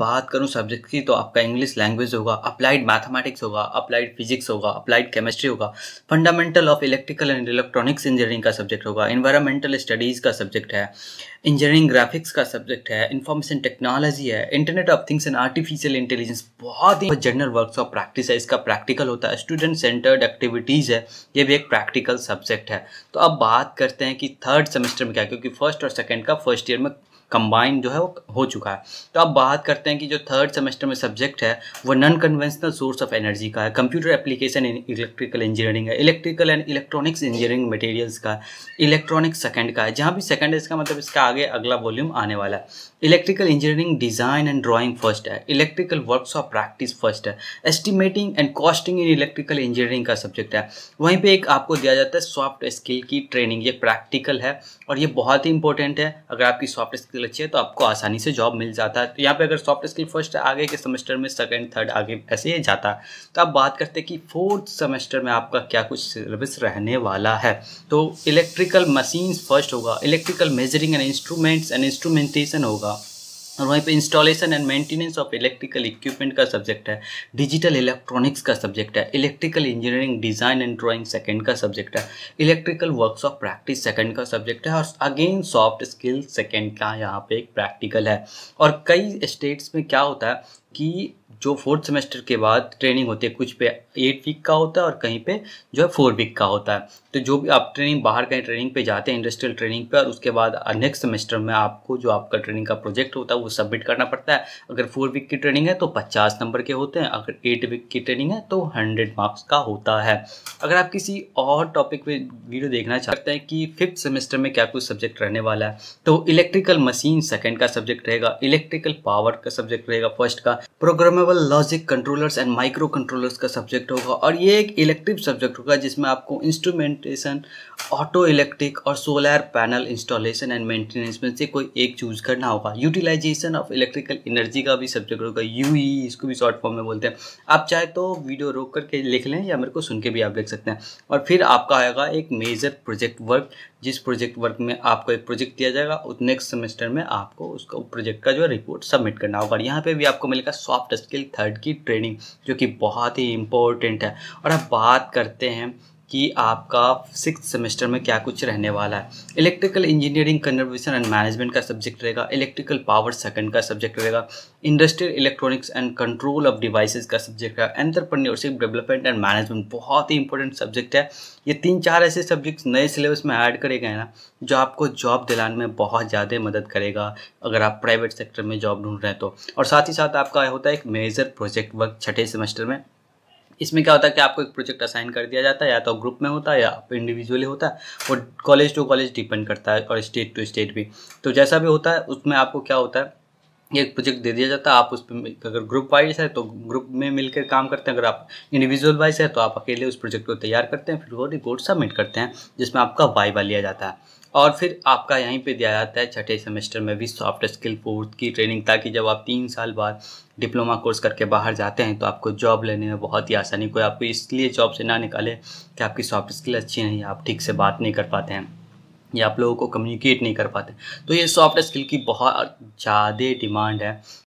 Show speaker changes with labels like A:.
A: बात करूँ सब्जेक्ट की तो आपका इंग्लिश लैंग्वेज होगा अप्लाइड मैथमेटिक्स होगा अप्लाइड फिजिक्स होगा अप्लाइड केमिस्ट्री होगा fundamental of electrical and electronics engineering का सब्जेक्ट होगा इन्वायरमेंटल स्टडीज़ का सब्जेक्ट है इंजीनियरिंग ग्राफिक्स का सब्जेक्ट है इन्फॉर्मेशन टेक्नोलॉजी है internet of things and artificial intelligence बहुत ही जनरल ऑफ प्रैक्टिस है इसका प्रैक्टिकल होता है स्टूडेंट सेंटर्ड एक्टिविटीज़ है ये भी एक प्रैक्टिकल सब्जेक्ट है तो अब बात करते हैं कि थर्ड सेमेस्टर में क्या क्योंकि फर्स्ट और सेकेंड का फर्स्ट ईयर में कंबाइन जो है वो हो चुका है तो अब बात करते हैं कि जो थर्ड सेमेस्टर में सब्जेक्ट है वो non conventional source of energy का है computer application in electrical engineering है electrical and electronics engineering materials का इलेक्ट्रॉनिक सेकंड का है जहाँ भी सेकंड है इसका मतलब इसका आगे अगला वॉल्यूम आने वाला है electrical engineering design and drawing first है electrical works of practice first है estimating and costing in electrical engineering का सब्जेक्ट है वहीं पर एक आपको दिया जाता है सॉफ्ट स्किल की ट्रेनिंग ये प्रैक्टिकल है और ये बहुत ही इंपॉर्टेंट है अगर आपकी सॉफ्ट स्किल स्किल अच्छी है तो आपको आसानी से जॉब मिल जाता है तो यहाँ पे अगर सॉफ्ट स्किल फर्स्ट आगे के सेमेस्टर में सेकंड थर्ड आगे ऐसे ही जाता है तो आप बात करते कि फोर्थ सेमेस्टर में आपका क्या कुछ सिलेबस रहने वाला है तो इलेक्ट्रिकल मशीन्स फर्स्ट होगा electrical measuring and instruments and instrumentation होगा और वहीं पे installation and maintenance of electrical equipment का सब्जेक्ट है डिजिटल इलेक्ट्रॉनिक्स का सब्जेक्ट है electrical engineering design and drawing second का सब्जेक्ट है इलेक्ट्रिकल वर्कशॉप प्रैक्टिस सेकंड का सब्जेक्ट है और अगेन सॉफ्ट स्किल सेकंड का यहाँ पे एक प्रैक्टिकल है और कई स्टेट्स में क्या होता है कि जो फोर्थ सेमेस्टर के बाद ट्रेनिंग होती है कुछ पे एट वीक का होता है और कहीं पे जो है फोर वीक का होता है तो जो भी आप ट्रेनिंग बाहर कहीं ट्रेनिंग पे जाते हैं इंडस्ट्रियल ट्रेनिंग पे और उसके बाद नेक्स्ट सेमेस्टर में आपको जो आपका ट्रेनिंग का प्रोजेक्ट होता है वो सबमिट करना पड़ता है अगर फोर वीक की ट्रेनिंग है तो पचास नंबर के होते हैं अगर एट वीक की ट्रेनिंग है तो हंड्रेड मार्क्स का होता है अगर आप किसी और टॉपिक पे वीडियो देखना चाहते हैं कि फिफ्थ सेमेस्टर में क्या कुछ सब्जेक्ट रहने वाला है तो इलेक्ट्रिकल मशीन सेकेंड का सब्जेक्ट रहेगा इलेक्ट्रिकल पावर का सब्जेक्ट रहेगा फर्स्ट का programmable level logic controllers and micro controllers का सब्जेक्ट होगा और ये एक इलेक्टिव सब्जेक्ट होगा जिसमें आपको इंस्ट्रूमेंटेशन ऑटो इलेक्ट्रिक और solar panel installation and maintenance में से कोई एक चूज करना होगा यूटिलाइजेशन ऑफ इलेक्ट्रिकल एनर्जी का भी सब्जेक्ट होगा यू e e इसको भी शॉर्ट फॉर्म में बोलते हैं आप चाहे तो वीडियो रोक करके लिख लें या मेरे को सुन के भी आप लिख सकते हैं और फिर आपका आएगा एक मेजर प्रोजेक्ट वर्क जिस प्रोजेक्ट वर्क में आपको एक प्रोजेक्ट दिया जाएगा नेक्स्ट सेमेस्टर में आपको उसका प्रोजेक्ट का जो है रिपोर्ट सबमिट करना होगा यहाँ पे भी आपको मिलेगा सॉफ्ट स्किल थर्ड की ट्रेनिंग जो कि बहुत ही इम्पोर्टेंट है और अब बात करते हैं कि आपका सिक्स सेमेस्टर में क्या कुछ रहने वाला है electrical engineering conservation and management का सब्जेक्ट रहेगा इलेक्ट्रिकल पावर सेकंड का सब्जेक्ट रहेगा industrial electronics and control of devices का सब्जेक्ट रहेगा एंटरप्रेन्योरशिप डेवलपमेंट एंड मैनेजमेंट बहुत ही इंपॉर्टेंट सब्जेक्ट है ये तीन चार ऐसे सब्जेक्ट्स नए सिलेबस में ऐड करे गए ना जो आपको जॉब दिलाने में बहुत ज़्यादा मदद करेगा अगर आप प्राइवेट सेक्टर में जॉब ढूंढ रहे हैं तो और साथ ही साथ आपका होता है एक मेजर प्रोजेक्ट वर्क छठे सेमेस्टर में इसमें क्या होता है कि आपको एक प्रोजेक्ट असाइन कर दिया जाता है या तो ग्रुप में होता है या आप इंडिविजुअली होता है वो कॉलेज टू कॉलेज डिपेंड करता है और स्टेट टू स्टेट भी तो जैसा भी होता है उसमें आपको क्या होता है एक प्रोजेक्ट दे दिया जाता है आप उस पर अगर ग्रुप वाइज है तो ग्रुप में मिलकर काम करते हैं अगर आप इंडिविजुअल वाइज है तो आप अकेले उस प्रोजेक्ट को तैयार करते हैं फिर वो रिपोर्ट सबमिट करते हैं जिसमें आपका वाइवा लिया जाता है और फिर आपका यहीं पे दिया जाता है छठे सेमेस्टर में भी सॉफ्ट स्किल फोर्थ की ट्रेनिंग ताकि जब आप तीन साल बाद डिप्लोमा कोर्स करके बाहर जाते हैं तो आपको जॉब लेने में बहुत ही आसानी कोई आपको इसलिए जॉब से ना निकाले कि आपकी सॉफ्ट स्किल अच्छी नहीं आप ठीक से बात नहीं कर पाते हैं या आप लोगों को कम्युनिकेट नहीं कर पाते तो ये सॉफ्ट स्किल की बहुत ज़्यादा डिमांड है